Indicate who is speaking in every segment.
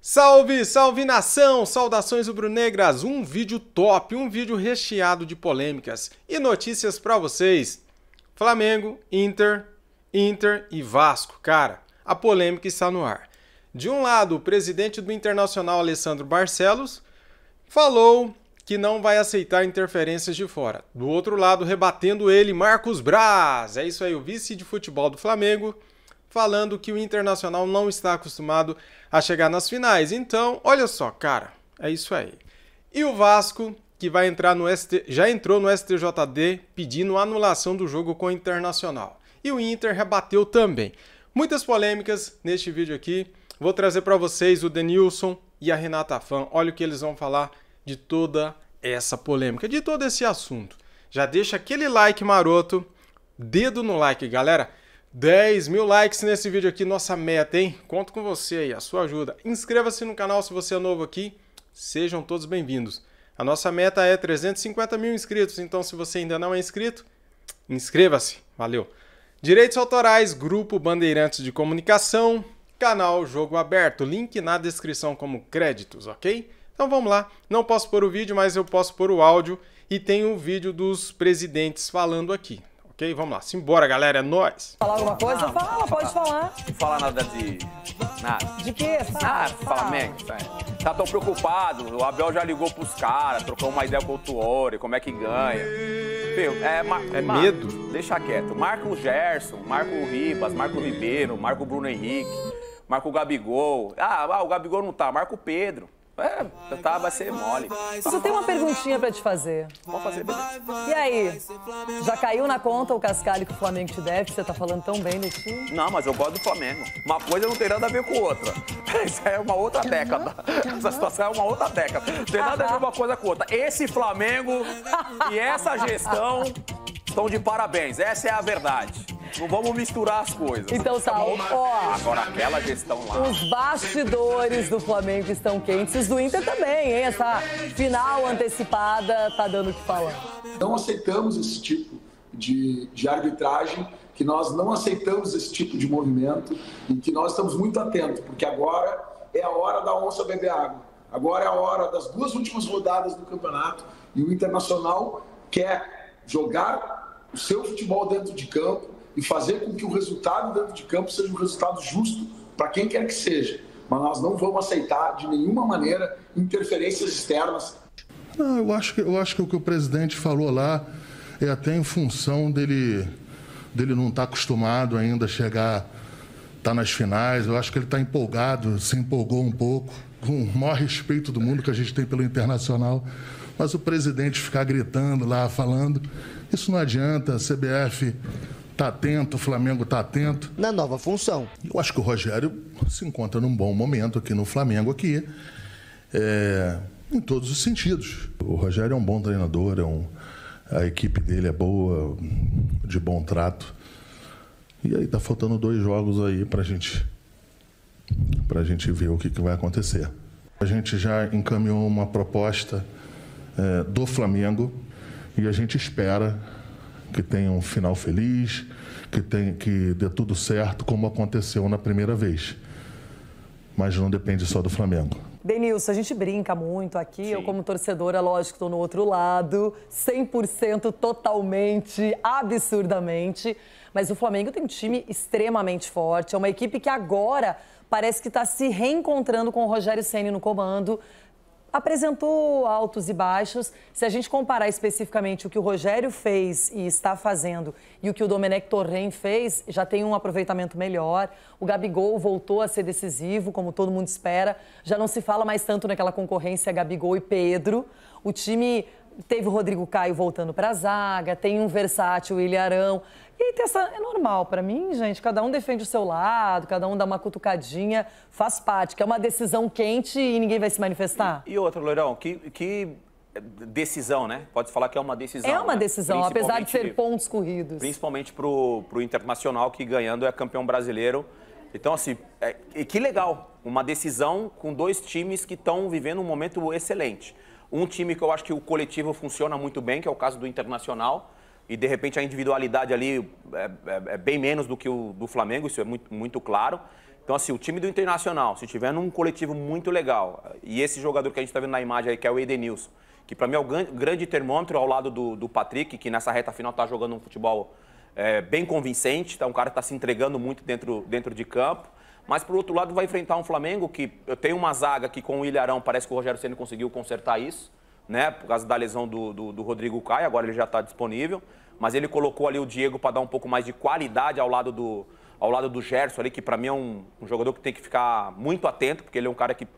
Speaker 1: Salve, salve nação! Saudações rubro-negras! Um vídeo top, um vídeo recheado de polêmicas e notícias para vocês. Flamengo, Inter, Inter e Vasco. Cara, a polêmica está no ar. De um lado, o presidente do Internacional, Alessandro Barcelos, falou que não vai aceitar interferências de fora. Do outro lado, rebatendo ele, Marcos Braz. É isso aí, o vice de futebol do Flamengo falando que o Internacional não está acostumado a chegar nas finais. Então, olha só, cara, é isso aí. E o Vasco, que vai entrar no ST... já entrou no STJD pedindo anulação do jogo com o Internacional. E o Inter rebateu também. Muitas polêmicas neste vídeo aqui. Vou trazer para vocês o Denilson e a Renata Fan. Olha o que eles vão falar de toda essa polêmica, de todo esse assunto. Já deixa aquele like maroto, dedo no like, galera. 10 mil likes nesse vídeo aqui, nossa meta, hein? Conto com você aí, a sua ajuda. Inscreva-se no canal se você é novo aqui. Sejam todos bem-vindos. A nossa meta é 350 mil inscritos, então se você ainda não é inscrito, inscreva-se. Valeu! Direitos autorais, Grupo Bandeirantes de Comunicação, canal Jogo Aberto. Link na descrição como créditos, ok? Então vamos lá. Não posso pôr o vídeo, mas eu posso pôr o áudio e tem o vídeo dos presidentes falando aqui. Ok, vamos lá. Simbora, galera. É nóis.
Speaker 2: Falar alguma coisa? Não, fala, não, pode falar. falar.
Speaker 1: Não fala nada de. Nada.
Speaker 2: De quê? Fala, ah, fala,
Speaker 3: fala. Tá tão preocupado. O Abel já ligou pros caras, trocou uma ideia com o Tuori, como é que ganha. Meu, é, ma... é medo. Deixa quieto. Marca o Gerson, marca o Ribas, marca o Ribeiro, marca o Bruno Henrique, marca o Gabigol. Ah, ah, o Gabigol não tá, marca o Pedro. É, eu tava ser mole. Mas eu
Speaker 2: tenho uma perguntinha pra te fazer. Pode fazer, beleza. E aí, já caiu na conta o cascalho que o Flamengo te deve? Você tá falando tão bem do time?
Speaker 3: Não, mas eu gosto do Flamengo. Uma coisa não tem nada a ver com outra. Isso é uma outra década. Essa situação é uma outra década. Não tem nada a ver uma coisa com outra. Esse Flamengo e essa gestão estão de parabéns. Essa é a verdade. Não vamos misturar as coisas. Então tá, ó. Agora aquela gestão lá.
Speaker 2: Os bastidores do Flamengo estão quentes, os do Inter também, hein? Essa final antecipada tá dando o que falar.
Speaker 4: Não aceitamos esse tipo de, de arbitragem, que nós não aceitamos esse tipo de movimento e que nós estamos muito atentos, porque agora é a hora da onça beber água. Agora é a hora das duas últimas rodadas do campeonato e o Internacional quer jogar o seu futebol dentro de campo, e fazer com que o resultado dentro de campo seja um resultado justo para quem quer que seja. Mas nós não vamos aceitar de nenhuma maneira interferências externas.
Speaker 5: Não, ah, eu acho que eu acho que o que o presidente falou lá é até em função dele dele não estar tá acostumado ainda a chegar tá nas finais. Eu acho que ele está empolgado, se empolgou um pouco com o maior respeito do mundo que a gente tem pelo internacional. Mas o presidente ficar gritando lá, falando, isso não adianta. A CBF Tá atento, o Flamengo tá atento. Na nova função. Eu acho que o Rogério se encontra num bom momento aqui no Flamengo, aqui, é, em todos os sentidos. O Rogério é um bom treinador, é um, a equipe dele é boa, de bom trato. E aí está faltando dois jogos aí para gente, a gente ver o que, que vai acontecer. A gente já encaminhou uma proposta é, do Flamengo e a gente espera que tenha um final feliz, que, tenha, que dê tudo certo, como aconteceu na primeira vez. Mas não depende só do Flamengo.
Speaker 2: Denilson, a gente brinca muito aqui. Sim. Eu, como torcedora, lógico, estou no outro lado, 100% totalmente, absurdamente. Mas o Flamengo tem um time extremamente forte. É uma equipe que agora parece que está se reencontrando com o Rogério Ceni no comando apresentou altos e baixos. Se a gente comparar especificamente o que o Rogério fez e está fazendo e o que o Domenech Torren fez, já tem um aproveitamento melhor. O Gabigol voltou a ser decisivo, como todo mundo espera. Já não se fala mais tanto naquela concorrência Gabigol e Pedro. O time teve o Rodrigo Caio voltando para a zaga, tem um versátil, o Ilharão. E aí essa, é normal para mim, gente. Cada um defende o seu lado, cada um dá uma cutucadinha, faz parte, que é uma decisão quente e ninguém vai se manifestar.
Speaker 3: E, e outra, Loirão, que, que decisão, né? Pode falar que é uma decisão. É uma né? decisão, apesar de ser
Speaker 2: pontos corridos.
Speaker 3: Principalmente para o Internacional, que ganhando é campeão brasileiro. Então, assim, é, que legal, uma decisão com dois times que estão vivendo um momento excelente. Um time que eu acho que o coletivo funciona muito bem, que é o caso do Internacional, e de repente a individualidade ali é, é, é bem menos do que o do Flamengo, isso é muito, muito claro. Então, assim, o time do Internacional, se tiver num coletivo muito legal, e esse jogador que a gente está vendo na imagem aí, que é o Edenilson, que para mim é o grande termômetro ao lado do, do Patrick, que nessa reta final está jogando um futebol é, bem convincente, tá? um cara que está se entregando muito dentro, dentro de campo. Mas, por outro lado, vai enfrentar um Flamengo que tem uma zaga que com o Ilharão parece que o Rogério Senna conseguiu consertar isso, né? Por causa da lesão do, do, do Rodrigo Caio, agora ele já está disponível. Mas ele colocou ali o Diego para dar um pouco mais de qualidade ao lado do, ao lado do Gerson ali, que para mim é um, um, jogador que tem que ficar muito atento, porque ele é um cara que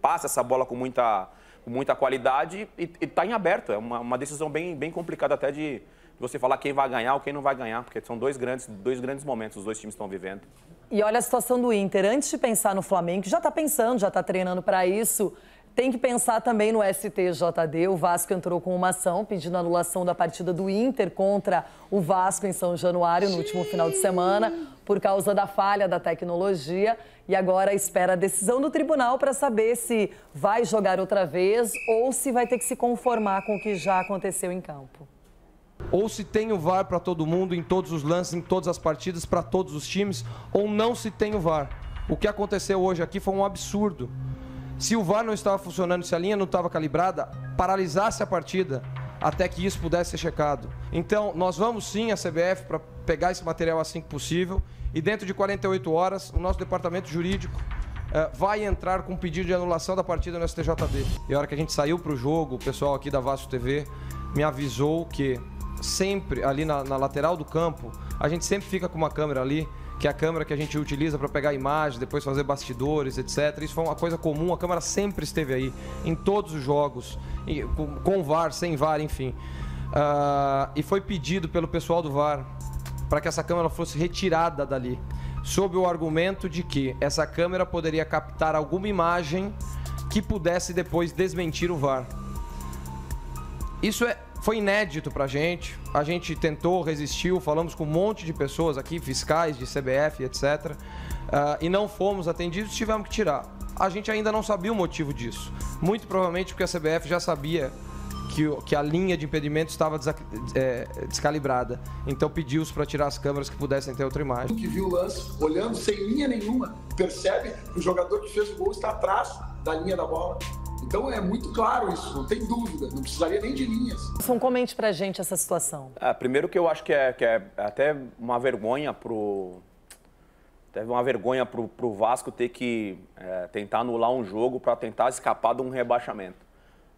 Speaker 3: passa essa bola com muita, com muita qualidade e está em aberto. É uma, uma decisão bem, bem complicada até de, de você falar quem vai ganhar ou quem não vai ganhar, porque são dois grandes, dois grandes momentos os dois times estão vivendo.
Speaker 2: E olha a situação do Inter. Antes de pensar no Flamengo, que já está pensando, já está treinando para isso, tem que pensar também no STJD. O Vasco entrou com uma ação pedindo anulação da partida do Inter contra o Vasco em São Januário no último final de semana, por causa da falha da tecnologia. E agora espera a decisão do tribunal para saber se vai jogar outra vez ou se vai ter que se conformar com o que já aconteceu em campo
Speaker 4: ou se tem o VAR para todo mundo, em todos os lances, em todas as partidas, para todos os times, ou não se tem o VAR. O que aconteceu hoje aqui foi um absurdo. Se o VAR não estava funcionando, se a linha não estava calibrada, paralisasse a partida até que isso pudesse ser checado. Então, nós vamos sim à CBF para pegar esse material assim que possível e dentro de 48 horas, o nosso departamento jurídico Uh, vai entrar com pedido de anulação da partida no STJD. E a hora que a gente saiu para o jogo, o pessoal aqui da Vasco TV me avisou que sempre ali na, na lateral do campo, a gente sempre fica com uma câmera ali que é a câmera que a gente utiliza para pegar imagens, depois fazer bastidores, etc. Isso foi uma coisa comum, a câmera sempre esteve aí, em todos os jogos, com VAR, sem VAR, enfim. Uh, e foi pedido pelo pessoal do VAR para que essa câmera fosse retirada dali, sob o argumento de que essa câmera poderia captar alguma imagem que pudesse depois desmentir o VAR. Isso é foi inédito pra gente. A gente tentou, resistiu, falamos com um monte de pessoas aqui, fiscais de CBF, etc. Uh, ah, e não fomos atendidos, tivemos que tirar. A gente ainda não sabia o motivo disso. Muito provavelmente porque a CBF já sabia que, que a linha de impedimento estava é, descalibrada. Então pediu-os para tirar as câmeras que pudessem ter outra imagem. Que viu o lance, olhando sem linha nenhuma, percebe que o jogador que fez o gol está atrás da linha da bola. Então é muito claro isso, não tem dúvida, não precisaria nem de linhas.
Speaker 2: São comente pra gente essa situação.
Speaker 3: É, primeiro que eu acho que é, que é até uma vergonha pro. Teve uma vergonha pro, pro Vasco ter que é, tentar anular um jogo para tentar escapar de um rebaixamento.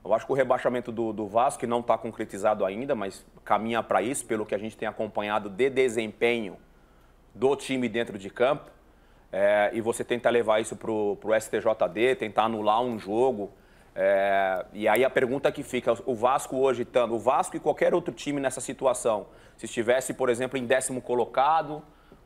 Speaker 3: Eu acho que o rebaixamento do, do Vasco, que não está concretizado ainda, mas caminha para isso, pelo que a gente tem acompanhado de desempenho do time dentro de campo, é, e você tentar levar isso para o STJD, tentar anular um jogo, é, e aí a pergunta que fica, o Vasco hoje estando, o Vasco e qualquer outro time nessa situação, se estivesse, por exemplo, em décimo colocado,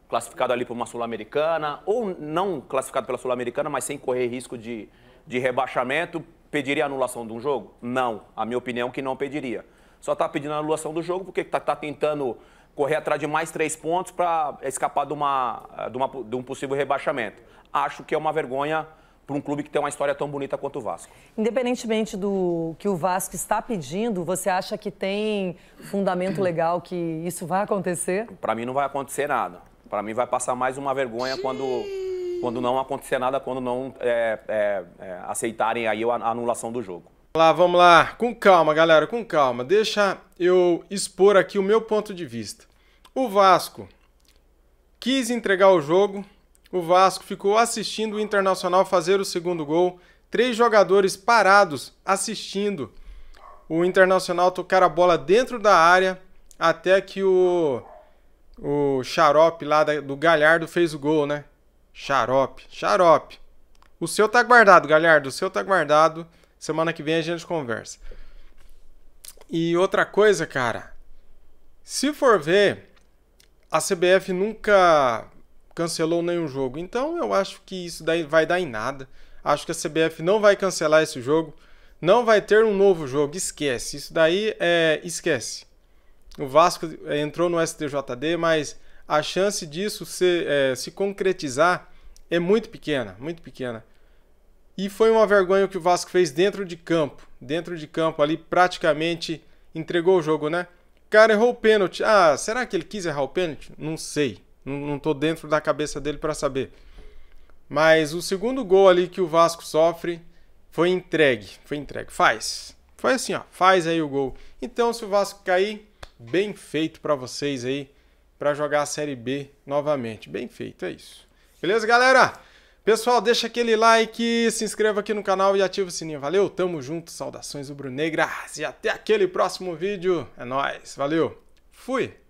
Speaker 3: classificado ali por uma Sul-Americana, ou não classificado pela Sul-Americana, mas sem correr risco de, de rebaixamento, pediria anulação de um jogo? Não, a minha opinião é que não pediria. Só está pedindo anulação do jogo porque está tá tentando correr atrás de mais três pontos para escapar de, uma, de, uma, de um possível rebaixamento. Acho que é uma vergonha para um clube que tem uma história tão bonita quanto o Vasco.
Speaker 2: Independentemente do que o Vasco está pedindo, você acha que tem fundamento legal que isso vai acontecer?
Speaker 3: Para mim não vai acontecer nada. Para mim vai passar mais uma vergonha quando, quando não acontecer nada, quando não é, é, é, aceitarem aí a anulação do jogo.
Speaker 1: Vamos lá, vamos lá. Com calma, galera, com calma. Deixa eu expor aqui o meu ponto de vista. O Vasco quis entregar o jogo o Vasco ficou assistindo o Internacional fazer o segundo gol, três jogadores parados assistindo o Internacional tocar a bola dentro da área até que o o xarope lá do Galhardo fez o gol, né? Xarope, xarope. O seu tá guardado, Galhardo, o seu tá guardado. Semana que vem a gente conversa. E outra coisa, cara, se for ver, a CBF nunca cancelou nenhum jogo. Então eu acho que isso daí vai dar em nada. Acho que a CBF não vai cancelar esse jogo. Não vai ter um novo jogo, esquece. Isso daí é. esquece. O Vasco é, entrou no STJD, mas a chance disso se, é, se concretizar é muito pequena, muito pequena. E foi uma vergonha o que o Vasco fez dentro de campo. Dentro de campo ali praticamente entregou o jogo, né? O cara errou o pênalti. Ah, será que ele quis errar o pênalti? Não sei. Não estou dentro da cabeça dele para saber. Mas o segundo gol ali que o Vasco sofre foi entregue. Foi entregue. Faz. Foi assim, ó. Faz aí o gol. Então, se o Vasco cair, bem feito para vocês aí. Para jogar a Série B novamente. Bem feito, é isso. Beleza, galera? Pessoal, deixa aquele like, se inscreva aqui no canal e ativa o sininho. Valeu, tamo junto, saudações rubro-negras e até aquele próximo vídeo. É nóis, valeu, fui!